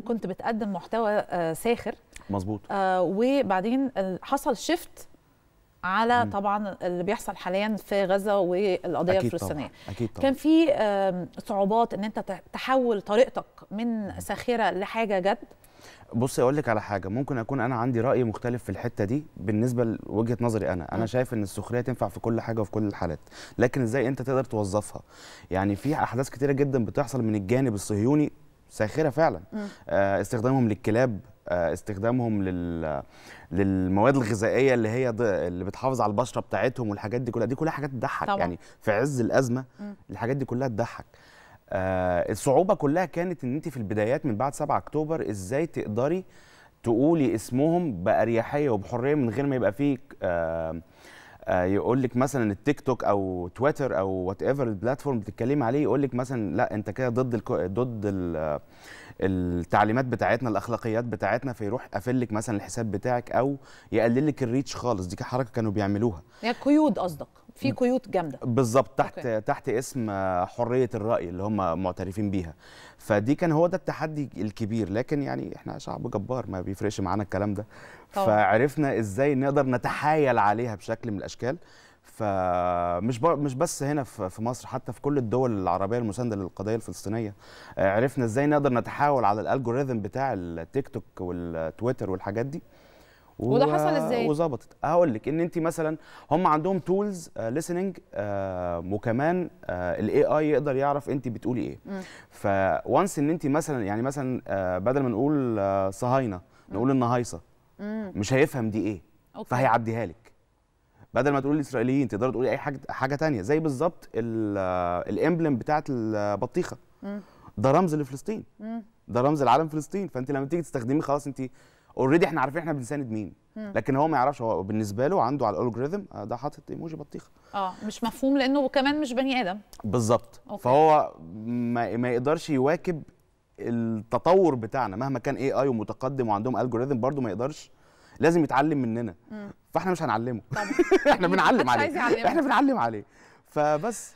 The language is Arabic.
كنت بتقدم محتوى آه، ساخر مظبوط آه، وبعدين حصل شيفت على مم. طبعا اللي بيحصل حاليا في غزه والقضيه الفلسطينيه أكيد, طبعا كان في صعوبات ان انت تحول طريقتك من ساخره لحاجه جد بص اقول لك على حاجه ممكن اكون انا عندي راي مختلف في الحته دي بالنسبه لوجهه نظري انا انا شايف ان السخريه تنفع في كل حاجه وفي كل الحالات لكن ازاي انت تقدر توظفها يعني في احداث كتيره جدا بتحصل من الجانب الصهيوني ساخره فعلا آه، استخدامهم للكلاب آه، استخدامهم لل للمواد الغذائيه اللي هي اللي بتحافظ على البشره بتاعتهم والحاجات دي كلها دي كلها حاجات تضحك يعني في عز الازمه م. الحاجات دي كلها تضحك آه الصعوبه كلها كانت ان انت في البدايات من بعد 7 اكتوبر ازاي تقدري تقولي اسمهم باريحيه وبحريه من غير ما يبقى فيه آه آه، يقول لك مثلا التيك توك او تويتر او وات ايفر البلاتفورم بتتكلمي عليه يقول لك مثلا لا انت كده ضد الكو... ضد ال... التعليمات بتاعتنا الاخلاقيات بتاعتنا فيروح قافل لك مثلا الحساب بتاعك او يقلل لك الريتش خالص دي حركه كانوا بيعملوها يعني قيود قصدك في قيود جامده بالظبط تحت أوكي. تحت اسم حريه الراي اللي هم معترفين بيها فدي كان هو ده التحدي الكبير لكن يعني احنا شعب جبار ما بيفرقش معانا الكلام ده طبعا. فعرفنا ازاي نقدر نتحايل عليها بشكل من الاشكال فمش مش بس هنا في مصر حتى في كل الدول العربيه المسانده للقضيه الفلسطينيه عرفنا ازاي نقدر نتحاول على الالجوريثم بتاع التيك توك والتويتر والحاجات دي و... وده حصل ازاي وظبطت هقول لك ان انت مثلا هم عندهم تولز ليسننج آه، آه، وكمان آه، الاي اي يقدر يعرف انت بتقولي ايه فوانس ان انت مثلا يعني مثلا بدل ما نقول صهاينه نقول انها مش هيفهم دي ايه أوكي. فهيعديها لك بدل ما تقول الاسرائيليين تقدر تقولي اي حاجه حاجه ثانيه زي بالظبط الامبلم بتاعه البطيخه ده رمز لفلسطين ده رمز العالم فلسطين فانت لما تيجي تستخدميه خلاص انت اوريدي احنا عارفين احنا بنساند مين لكن هو ما يعرفش هو بالنسبه له عنده على الالجوريثم آه، ده حاطط ايموجي بطيخه اه مش مفهوم لانه كمان مش بني ادم بالظبط فهو ما, ما يقدرش يواكب التطور بتاعنا مهما كان اي اي ومتقدم وعندهم الجوريثم برضه ما يقدرش لازم يتعلم مننا مم. فاحنا مش هنعلمه احنا بنعلم عليه احنا بنعلم عليه فبس